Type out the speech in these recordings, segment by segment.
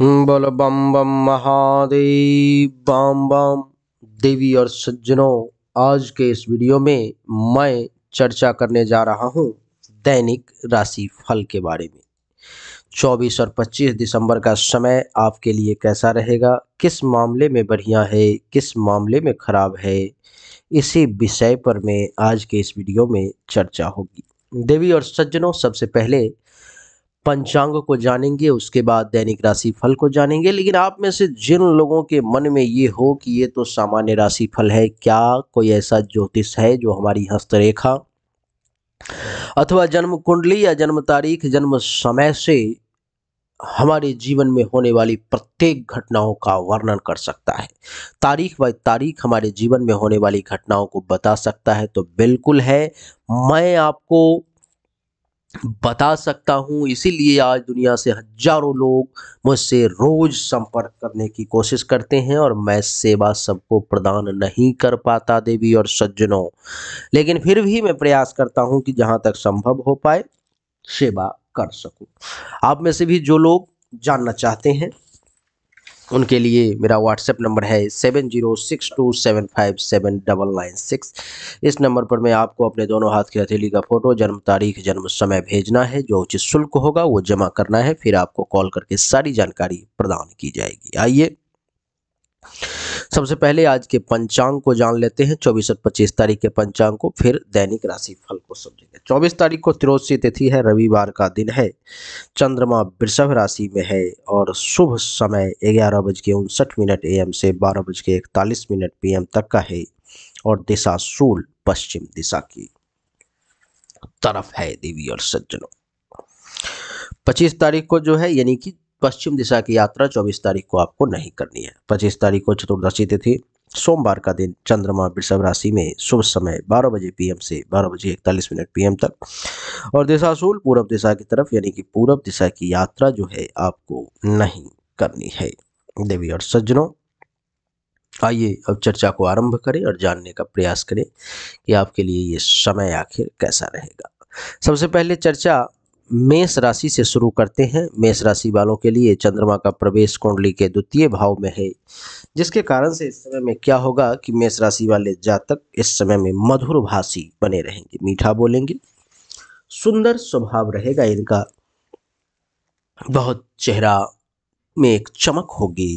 बोल बम बम महादेव बम बम देवी और सज्जनों आज के इस वीडियो में मैं चर्चा करने जा रहा हूं दैनिक राशि फल के बारे में 24 और 25 दिसंबर का समय आपके लिए कैसा रहेगा किस मामले में बढ़िया है किस मामले में खराब है इसी विषय पर मैं आज के इस वीडियो में चर्चा होगी देवी और सज्जनों सबसे पहले पंचांग को जानेंगे उसके बाद दैनिक राशि फल को जानेंगे लेकिन आप में से जिन लोगों के मन में ये हो कि ये तो सामान्य राशि फल है क्या कोई ऐसा ज्योतिष है जो हमारी हस्तरेखा अथवा जन्म कुंडली या जन्म तारीख जन्म समय से हमारे जीवन में होने वाली प्रत्येक घटनाओं का वर्णन कर सकता है तारीख व तारीख हमारे जीवन में होने वाली घटनाओं को बता सकता है तो बिल्कुल है मैं आपको बता सकता हूँ इसीलिए आज दुनिया से हजारों लोग मुझसे रोज़ संपर्क करने की कोशिश करते हैं और मैं सेवा सबको प्रदान नहीं कर पाता देवी और सज्जनों लेकिन फिर भी मैं प्रयास करता हूँ कि जहाँ तक संभव हो पाए सेवा कर सकूँ आप में से भी जो लोग जानना चाहते हैं उनके लिए मेरा व्हाट्सएप नंबर है seven zero six two seven five seven double nine six इस नंबर पर मैं आपको अपने दोनों हाथ की हथेली का फ़ोटो जन्म तारीख जन्म समय भेजना है जो उचित शुल्क होगा वो जमा करना है फिर आपको कॉल करके सारी जानकारी प्रदान की जाएगी आइए सबसे पहले आज के पंचांग को जान लेते हैं चौबीस और पच्चीस तारीख के पंचांग को फिर दैनिक राशि फल को समझेंगे चौबीस तारीख को त्रोसी तिथि है रविवार का दिन है चंद्रमा वृषभ राशि में है और शुभ समय ग्यारह बज के उनसठ मिनट एम से बारह बज के इकतालीस मिनट पीएम तक का है और दिशा सूल पश्चिम दिशा की तरफ है देवी और सज्जनों पच्चीस तारीख को जो है यानी कि पश्चिम दिशा की यात्रा 24 तारीख को आपको नहीं करनी है 25 तारीख को चतुर्दशी तिथि सोमवार का दिन चंद्रमा वृषभ राशि में शुभ समय 12 बजे पीएम से 12 बजे इकतालीस मिनट पीएम तक और दिशाशूल पूर्व दिशा की तरफ यानी कि पूर्व दिशा की यात्रा जो है आपको नहीं करनी है देवी और सज्जनों आइए अब चर्चा को आरंभ करें और जानने का प्रयास करें कि आपके लिए ये समय आखिर कैसा रहेगा सबसे पहले चर्चा मेष राशि से शुरू करते हैं मेष राशि वालों के लिए चंद्रमा का प्रवेश कुंडली के द्वितीय भाव में है जिसके कारण से इस समय में क्या होगा कि मेष राशि वाले जातक इस समय में मधुर भाषी बने रहेंगे मीठा बोलेंगे सुंदर स्वभाव रहेगा इनका बहुत चेहरा में एक चमक होगी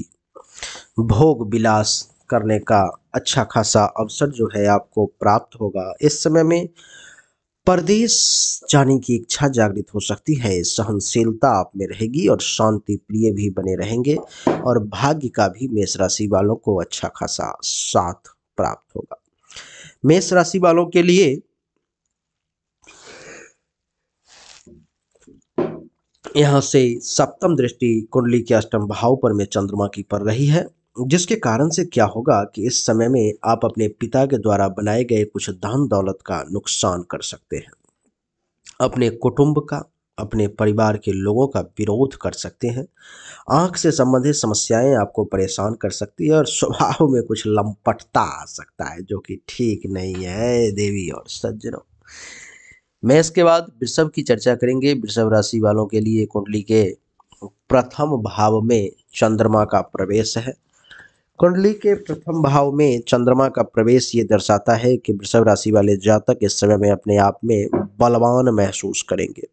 भोग विलास करने का अच्छा खासा अवसर जो है आपको प्राप्त होगा इस समय में परदेश जाने की इच्छा जागृत हो सकती है सहनशीलता आप में रहेगी और शांति प्रिय भी बने रहेंगे और भाग्य का भी मेष राशि वालों को अच्छा खासा साथ प्राप्त होगा मेष राशि वालों के लिए यहाँ से सप्तम दृष्टि कुंडली के अष्टम भाव पर में चंद्रमा की पड़ रही है जिसके कारण से क्या होगा कि इस समय में आप अपने पिता के द्वारा बनाए गए कुछ धन दौलत का नुकसान कर सकते हैं अपने कुटुंब का अपने परिवार के लोगों का विरोध कर सकते हैं आँख से संबंधित समस्याएं आपको परेशान कर सकती है और स्वभाव में कुछ लंपटता आ सकता है जो कि ठीक नहीं है देवी और सज्जनों मैं इसके बाद वृषभ की चर्चा करेंगे वृषभ राशि वालों के लिए कुंडली के प्रथम भाव में चंद्रमा का प्रवेश है कुंडली के प्रथम भाव में चंद्रमा का प्रवेश ये दर्शाता है कि वृषभ राशि वाले जातक इस समय में अपने आप में बलवान महसूस करेंगे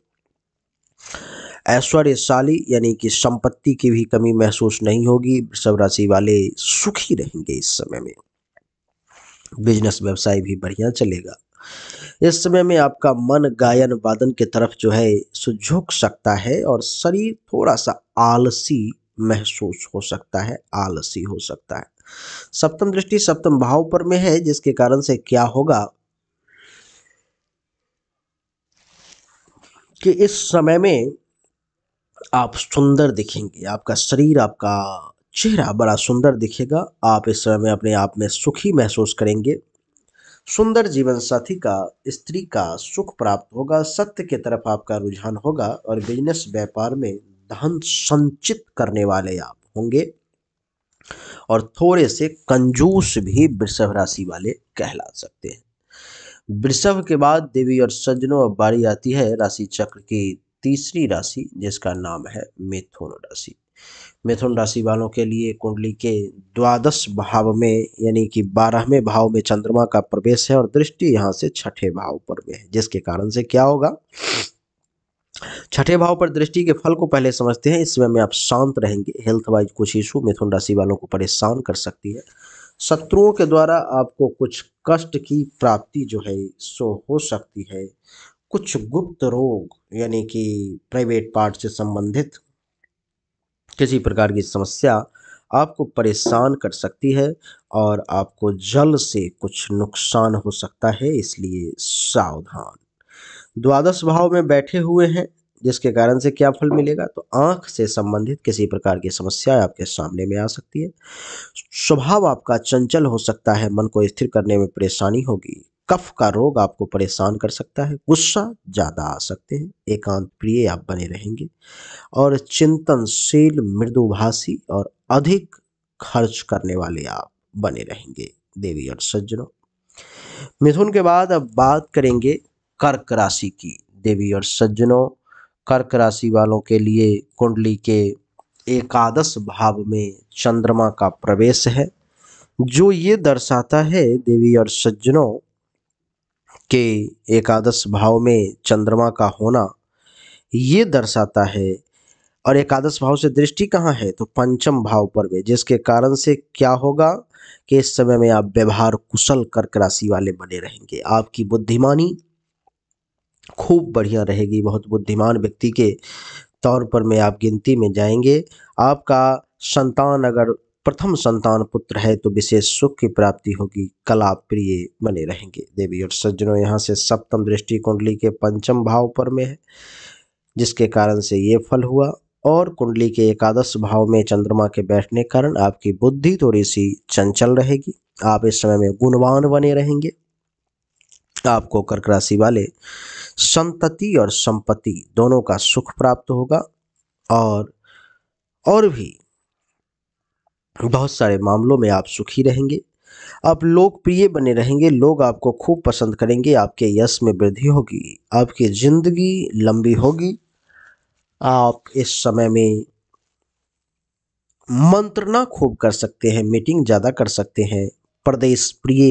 ऐश्वर्यशाली यानी कि संपत्ति की भी कमी महसूस नहीं होगी वृषभ राशि वाले सुखी रहेंगे इस समय में बिजनेस व्यवसाय भी बढ़िया चलेगा इस समय में आपका मन गायन वादन की तरफ जो है सुझुक सकता है और शरीर थोड़ा सा आलसी महसूस हो सकता है आलसी हो सकता है सप्तम दृष्टि सप्तम भाव पर में है जिसके कारण से क्या होगा कि इस समय में आप सुंदर दिखेंगे आपका शरीर आपका चेहरा बड़ा सुंदर दिखेगा आप इस समय में अपने आप में सुखी महसूस करेंगे सुंदर जीवन साथी का स्त्री का सुख प्राप्त होगा सत्य की तरफ आपका रुझान होगा और बिजनेस व्यापार में धन संचित करने वाले आप होंगे और थोड़े से कंजूस भी वृषभ राशि वाले कहला सकते हैं वृषभ के बाद देवी और सज्जनों अब बारी आती है राशि चक्र की तीसरी राशि जिसका नाम है मिथुन राशि मिथुन राशि वालों के लिए कुंडली के द्वादश भाव में यानी कि बारहवें भाव में चंद्रमा का प्रवेश है और दृष्टि यहाँ से छठे भाव पर में है जिसके कारण से क्या होगा छठे भाव पर दृष्टि के फल को पहले समझते हैं इस समय में आप शांत रहेंगे हेल्थ वाइज कुछ इशू मिथुन राशि वालों को परेशान कर सकती है शत्रुओं के द्वारा आपको कुछ कष्ट की प्राप्ति जो है सो हो सकती है कुछ गुप्त रोग यानी कि प्राइवेट पार्ट से संबंधित किसी प्रकार की समस्या आपको परेशान कर सकती है और आपको जल से कुछ नुकसान हो सकता है इसलिए सावधान द्वादश भाव में बैठे हुए हैं जिसके कारण से क्या फल मिलेगा तो आंख से संबंधित किसी प्रकार की समस्या आपके सामने में आ सकती है स्वभाव आपका चंचल हो सकता है मन को स्थिर करने में परेशानी होगी कफ का रोग आपको परेशान कर सकता है गुस्सा ज़्यादा आ सकते हैं एकांत प्रिय आप बने रहेंगे और चिंतनशील मृदुभाषी और अधिक खर्च करने वाले आप बने रहेंगे देवी और सज्जनों मिथुन के बाद अब बात करेंगे कर्क राशि की देवी और सज्जनों कर्क राशि वालों के लिए कुंडली के एकादश भाव में चंद्रमा का प्रवेश है जो ये दर्शाता है देवी और सज्जनों के एकादश भाव में चंद्रमा का होना ये दर्शाता है और एकादश भाव से दृष्टि कहाँ है तो पंचम भाव पर में जिसके कारण से क्या होगा कि इस समय में आप व्यवहार कुशल कर्क राशि वाले बने रहेंगे आपकी बुद्धिमानी खूब बढ़िया रहेगी बहुत बुद्धिमान व्यक्ति के तौर पर में आप गिनती में जाएंगे आपका संतान अगर प्रथम संतान पुत्र है तो विशेष सुख की प्राप्ति होगी कला प्रिय बने रहेंगे देवी और सज्जनों यहाँ से सप्तम दृष्टि कुंडली के पंचम भाव पर में है जिसके कारण से ये फल हुआ और कुंडली के एकादश भाव में चंद्रमा के बैठने कारण आपकी बुद्धि थोड़ी सी चंचल रहेगी आप इस समय में गुणवान बने रहेंगे आपको कर्क राशि वाले संतति और संपत्ति दोनों का सुख प्राप्त होगा और और भी बहुत सारे मामलों में आप सुखी रहेंगे आप लोकप्रिय बने रहेंगे लोग आपको खूब पसंद करेंगे आपके यश में वृद्धि होगी आपकी ज़िंदगी लंबी होगी आप इस समय में मंत्रणा खूब कर सकते हैं मीटिंग ज़्यादा कर सकते हैं प्रदेश प्रिय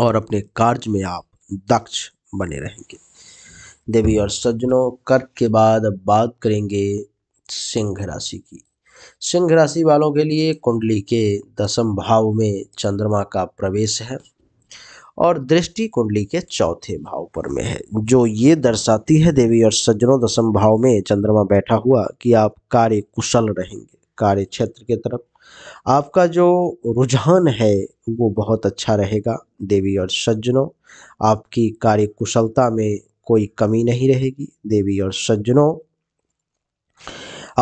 और अपने कार्य में आप दक्ष बने रहेंगे देवी और सज्जनों कर्क के बाद अब बात करेंगे सिंह राशि की सिंह राशि वालों के लिए कुंडली के दसम भाव में चंद्रमा का प्रवेश है और दृष्टि कुंडली के चौथे भाव पर में है जो ये दर्शाती है देवी और सज्जनों दसम भाव में चंद्रमा बैठा हुआ कि आप कार्य कुशल रहेंगे कार्य क्षेत्र के तरफ आपका जो रुझान है वो बहुत अच्छा रहेगा देवी और सज्जनों आपकी कार्य कुशलता में कोई कमी नहीं रहेगी देवी और सज्जनों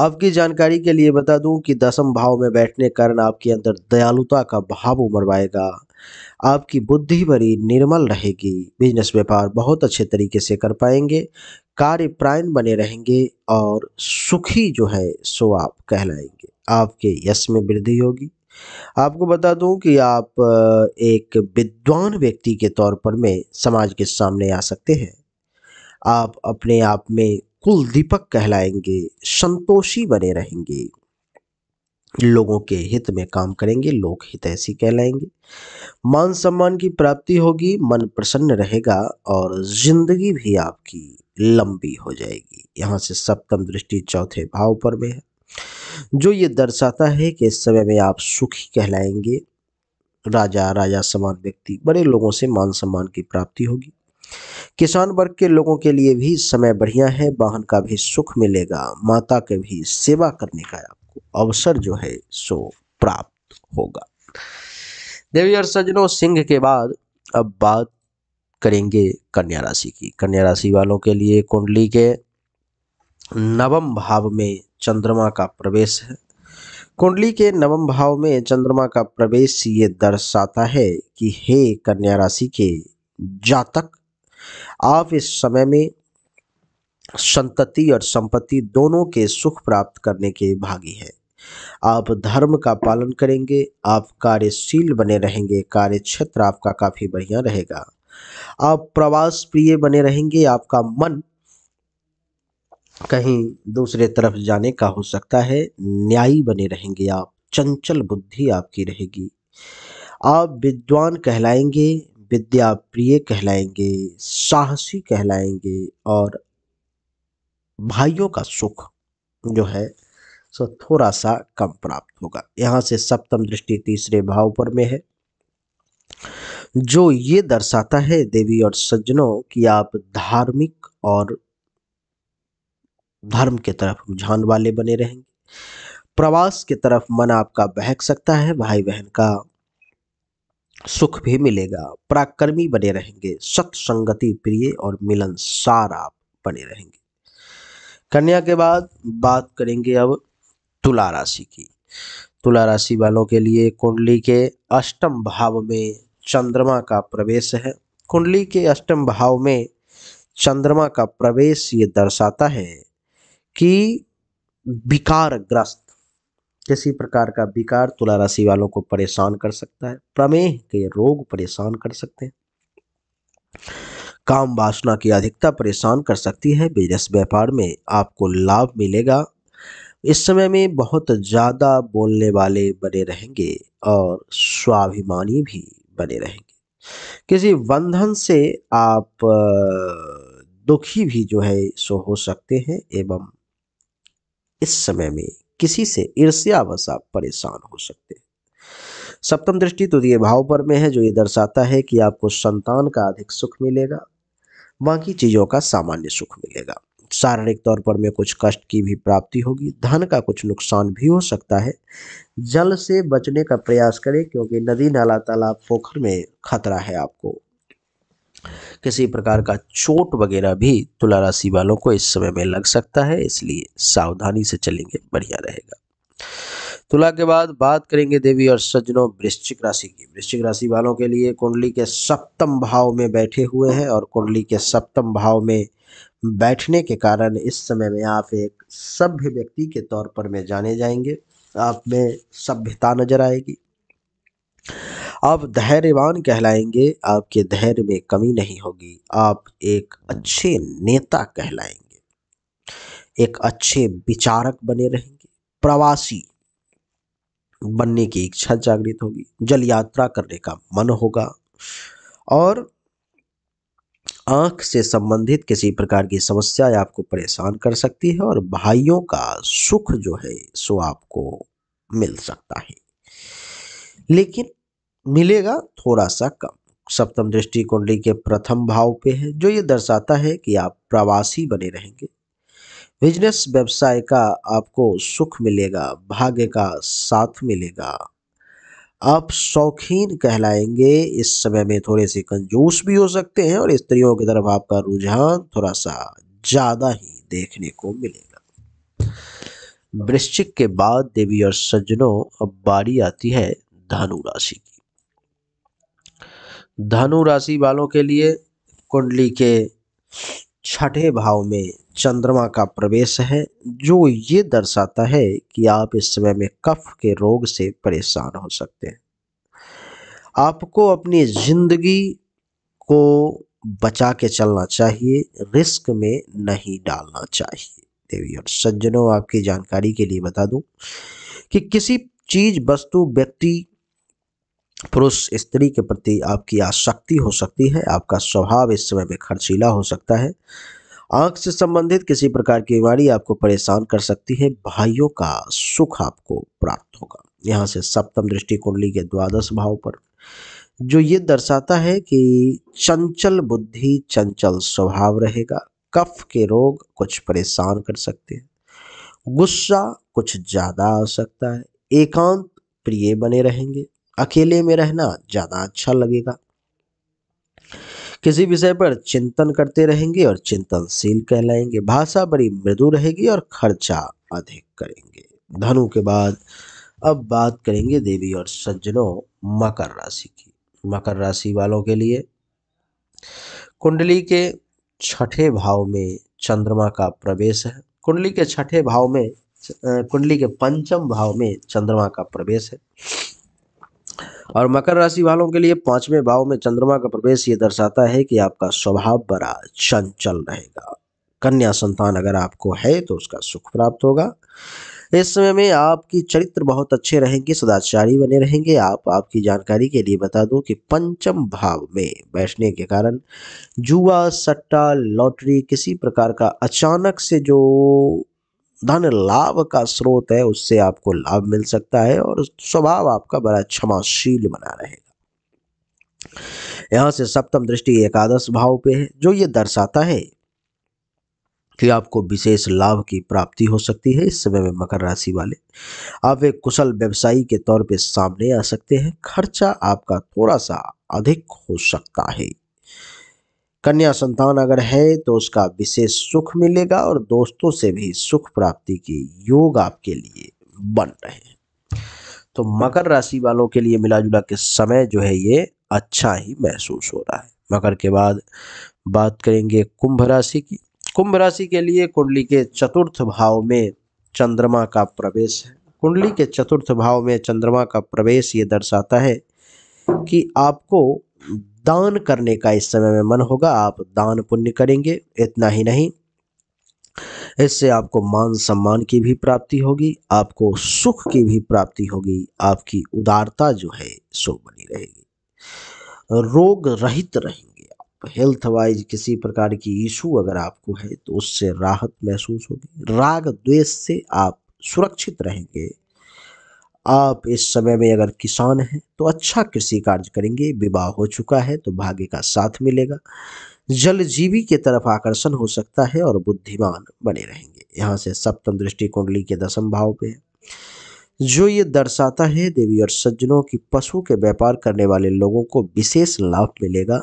आपकी जानकारी के लिए बता दूं कि दसम भाव में बैठने कारण आपके अंदर दयालुता का भाव उमड़वाएगा आपकी बुद्धि भरी निर्मल रहेगी बिजनेस व्यापार बहुत अच्छे तरीके से कर पाएंगे कार्य प्राण बने रहेंगे और सुखी जो है सो आप कहलाएंगे आपके यश में वृद्धि होगी आपको बता दूं कि आप एक विद्वान व्यक्ति के तौर पर में समाज के सामने आ सकते हैं आप अपने आप में कुल दीपक कहलाएंगे संतोषी बने रहेंगे लोगों के हित में काम करेंगे लोक हित ऐसी कहलाएंगे मान सम्मान की प्राप्ति होगी मन प्रसन्न रहेगा और जिंदगी भी आपकी लंबी हो जाएगी यहाँ से सप्तम दृष्टि चौथे भाव पर में है जो ये दर्शाता है कि इस समय में आप सुखी कहलाएंगे राजा राजा समान व्यक्ति बड़े लोगों से मान सम्मान की प्राप्ति होगी किसान वर्ग के लोगों के लिए भी समय बढ़िया है वाहन का भी सुख मिलेगा माता के भी सेवा करने का आपको अवसर जो है सो प्राप्त होगा देवी और सज्जनों सिंह के बाद अब बात करेंगे कन्या राशि की कन्या राशि वालों के लिए कुंडली के नवम भाव में चंद्रमा का प्रवेश है कुंडली के नवम भाव में चंद्रमा का प्रवेश ये दर्शाता है कि हे कन्या राशि के जातक आप इस समय में संतति और संपत्ति दोनों के सुख प्राप्त करने के भागी हैं आप धर्म का पालन करेंगे आप कार्यशील बने रहेंगे कार्य क्षेत्र आपका काफ़ी बढ़िया रहेगा आप प्रवास प्रिय बने रहेंगे आपका मन कहीं दूसरे तरफ जाने का हो सकता है न्यायी बने रहेंगे आप चंचल बुद्धि आपकी रहेगी आप विद्वान कहलाएंगे विद्या प्रिय कहलाएंगे साहसी कहलाएंगे और भाइयों का सुख जो है सो थोड़ा सा कम प्राप्त होगा यहाँ से सप्तम दृष्टि तीसरे भाव पर में है जो ये दर्शाता है देवी और सज्जनों कि आप धार्मिक और धर्म के तरफ रुझान वाले बने रहेंगे प्रवास के तरफ मन आपका बहक सकता है भाई बहन का सुख भी मिलेगा पराक्रमी बने रहेंगे सत्संगति प्रिय और मिलनसार आप बने रहेंगे कन्या के बाद बात करेंगे अब तुला राशि की तुला राशि वालों के लिए कुंडली के अष्टम भाव में चंद्रमा का प्रवेश है कुंडली के अष्टम भाव में चंद्रमा का प्रवेश ये दर्शाता है कि विकार ग्रस्त किसी प्रकार का विकार तुला राशि वालों को परेशान कर सकता है प्रमेह के रोग परेशान कर सकते हैं काम वासना की अधिकता परेशान कर सकती है बिजनेस व्यापार में आपको लाभ मिलेगा इस समय में बहुत ज़्यादा बोलने वाले बने रहेंगे और स्वाभिमानी भी बने रहेंगे किसी बंधन से आप दुखी भी जो है सो हो सकते हैं एवं इस समय में किसी से ईर्ष्यावश आप परेशान हो सकते हैं सप्तम दृष्टि तो ये भाव पर में है जो ये दर्शाता है कि आपको संतान का अधिक सुख मिलेगा बाकी चीज़ों का सामान्य सुख मिलेगा शारीरिक तौर पर में कुछ कष्ट की भी प्राप्ति होगी धन का कुछ नुकसान भी हो सकता है जल से बचने का प्रयास करें क्योंकि नदी नाला तालाब पोखर में खतरा है आपको किसी प्रकार का चोट वगैरह भी तुला राशि वालों को इस समय में लग सकता है इसलिए सावधानी से चलेंगे बढ़िया रहेगा तुला के बाद बात करेंगे देवी और सज्जनों वृश्चिक राशि की वृश्चिक राशि वालों के लिए कुंडली के सप्तम भाव में बैठे हुए हैं और कुंडली के सप्तम भाव में बैठने के कारण इस समय में आप एक सभ्य व्यक्ति के तौर पर में जाने जाएंगे आप में सभ्यता नजर आएगी आप धैर्यवान कहलाएंगे आपके धैर्य में कमी नहीं होगी आप एक अच्छे नेता कहलाएंगे एक अच्छे विचारक बने रहेंगे प्रवासी बनने की इच्छा जागृत होगी जल यात्रा करने का मन होगा और आंख से संबंधित किसी प्रकार की समस्या आपको परेशान कर सकती है और भाइयों का सुख जो है सो आपको मिल सकता है लेकिन मिलेगा थोड़ा सा कम सप्तम दृष्टि कुंडली के प्रथम भाव पे है जो ये दर्शाता है कि आप प्रवासी बने रहेंगे बिजनेस व्यवसाय का आपको सुख मिलेगा भाग्य का साथ मिलेगा आप शौकीन कहलाएंगे इस समय में थोड़े से कंजूस भी हो सकते हैं और स्त्रियों की तरफ आपका रुझान थोड़ा सा ज़्यादा ही देखने को मिलेगा वृश्चिक के बाद देवी और सज्जनों अब बारी आती है धनु राशि की धनु राशि वालों के लिए कुंडली के छठे भाव में चंद्रमा का प्रवेश है जो ये दर्शाता है कि आप इस समय में कफ के रोग से परेशान हो सकते हैं आपको अपनी जिंदगी को बचा के चलना चाहिए रिस्क में नहीं डालना चाहिए देवी और सज्जनों आपकी जानकारी के लिए बता दूं कि किसी चीज वस्तु व्यक्ति पुरुष स्त्री के प्रति आपकी आसक्ति हो सकती है आपका स्वभाव इस समय में खर्चीला हो सकता है आंख से संबंधित किसी प्रकार की बीमारी आपको परेशान कर सकती है भाइयों का सुख आपको प्राप्त होगा यहाँ से सप्तम दृष्टि कुंडली के द्वादश भाव पर जो ये दर्शाता है कि चंचल बुद्धि चंचल स्वभाव रहेगा कफ के रोग कुछ परेशान कर सकते हैं गुस्सा कुछ ज़्यादा आ सकता है एकांत प्रिय बने रहेंगे अकेले में रहना ज़्यादा अच्छा लगेगा किसी विषय पर चिंतन करते रहेंगे और चिंतनशील कहलाएंगे भाषा बड़ी मृदु रहेगी और खर्चा अधिक करेंगे धनु के बाद अब बात करेंगे देवी और सज्जनों मकर राशि की मकर राशि वालों के लिए कुंडली के छठे भाव में चंद्रमा का प्रवेश है कुंडली के छठे भाव में कुंडली के पंचम भाव में चंद्रमा का प्रवेश है और मकर राशि वालों के लिए पांचवें भाव में चंद्रमा का प्रवेश ये दर्शाता है कि आपका स्वभाव बड़ा चंचल रहेगा कन्या संतान अगर आपको है तो उसका सुख प्राप्त होगा इस समय में आपकी चरित्र बहुत अच्छे रहेंगे सदाचारी बने रहेंगे आप आपकी जानकारी के लिए बता दूं कि पंचम भाव में बैठने के कारण जुआ सट्टा लॉटरी किसी प्रकार का अचानक से जो धन लाभ का स्रोत है उससे आपको लाभ मिल सकता है और स्वभाव आपका बड़ा क्षमाशील बना रहेगा यहां से सप्तम दृष्टि एकादश भाव पे है जो ये दर्शाता है कि आपको विशेष लाभ की प्राप्ति हो सकती है इस समय में मकर राशि वाले आप एक कुशल व्यवसायी के तौर पे सामने आ सकते हैं खर्चा आपका थोड़ा सा अधिक हो सकता है कन्या संतान अगर है तो उसका विशेष सुख मिलेगा और दोस्तों से भी सुख प्राप्ति के योग आपके लिए बन रहे हैं तो मकर राशि वालों के लिए मिलाजुला के समय जो है ये अच्छा ही महसूस हो रहा है मकर के बाद बात करेंगे कुंभ राशि की कुंभ राशि के लिए कुंडली के चतुर्थ भाव में चंद्रमा का प्रवेश है कुंडली के चतुर्थ भाव में चंद्रमा का प्रवेश ये दर्शाता है कि आपको दान करने का इस समय में मन होगा आप दान पुण्य करेंगे इतना ही नहीं इससे आपको मान सम्मान की भी प्राप्ति होगी आपको सुख की भी प्राप्ति होगी आपकी उदारता जो है सो बनी रहेगी रोग रहित रहेंगे आप हेल्थ वाइज किसी प्रकार की इशू अगर आपको है तो उससे राहत महसूस होगी राग द्वेष से आप सुरक्षित रहेंगे आप इस समय में अगर किसान हैं तो अच्छा कृषि कार्य करेंगे विवाह हो चुका है तो भाग्य का साथ मिलेगा जलजीवी की तरफ आकर्षण हो सकता है और बुद्धिमान बने रहेंगे यहाँ से सप्तम दृष्टि कुंडली के दशम भाव पे है जो ये दर्शाता है देवी और सज्जनों की पशु के व्यापार करने वाले लोगों को विशेष लाभ मिलेगा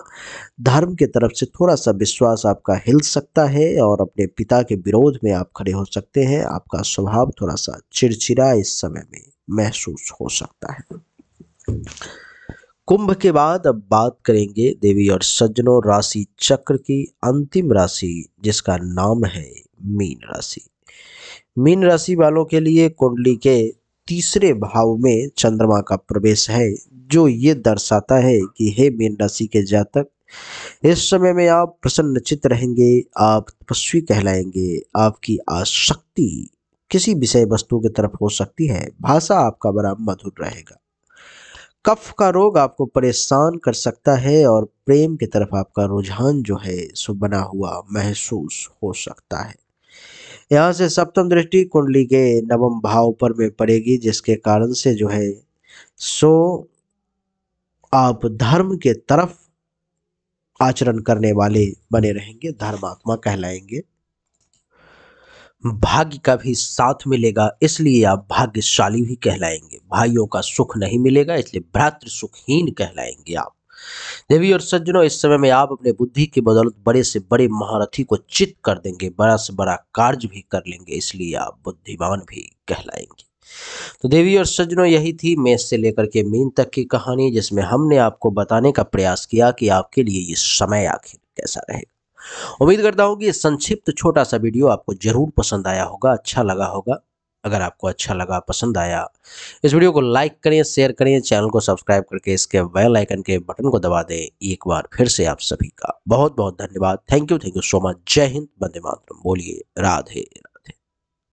धर्म के तरफ से थोड़ा सा विश्वास आपका हिल सकता है और अपने पिता के विरोध में आप खड़े हो सकते हैं आपका स्वभाव थोड़ा सा चिड़चिड़ा इस समय में महसूस हो सकता है कुंभ के बाद अब बात करेंगे देवी और सज्जनों राशि चक्र की अंतिम राशि जिसका नाम है मीन राशि मीन राशि वालों के लिए कुंडली के तीसरे भाव में चंद्रमा का प्रवेश है जो ये दर्शाता है कि हे मीन राशि के जातक इस समय में आप प्रसन्नचित रहेंगे आप तपस्वी कहलाएंगे आपकी आसक्ति किसी विषय वस्तु की तरफ हो सकती है भाषा आपका बड़ा मधुर रहेगा कफ का रोग आपको परेशान कर सकता है और प्रेम की तरफ आपका रुझान जो है सो बना हुआ महसूस हो सकता है यहाँ से सप्तम दृष्टि कुंडली के नवम भाव पर में पड़ेगी जिसके कारण से जो है सो आप धर्म के तरफ आचरण करने वाले बने रहेंगे धर्मात्मा कहलाएंगे भाग्य का भी साथ मिलेगा इसलिए आप भाग्यशाली भी कहलाएंगे भाइयों का सुख नहीं मिलेगा इसलिए भ्रातृ सुखहीन कहलाएंगे आप देवी और सज्जनों इस समय में आप अपने बुद्धि के बदौलत बड़े से बड़े महारथी को चित कर देंगे बड़ा से बड़ा कार्य भी कर लेंगे इसलिए आप बुद्धिमान भी कहलाएंगे तो देवी और सज्जनों यही थी मेष से लेकर के मीन तक की कहानी जिसमें हमने आपको बताने का प्रयास किया कि आपके लिए ये समय आखिर कैसा रहेगा उम्मीद करता हूँ कि ये संक्षिप्त छोटा सा वीडियो आपको जरूर पसंद आया होगा अच्छा लगा होगा अगर आपको अच्छा लगा पसंद आया इस वीडियो को लाइक करें शेयर करें चैनल को सब्सक्राइब करके इसके बेल आइकन के बटन को दबा दें एक बार फिर से आप सभी का बहुत बहुत धन्यवाद thank you thank you so much जय हिंद बंदे मातरम बोलिए राधे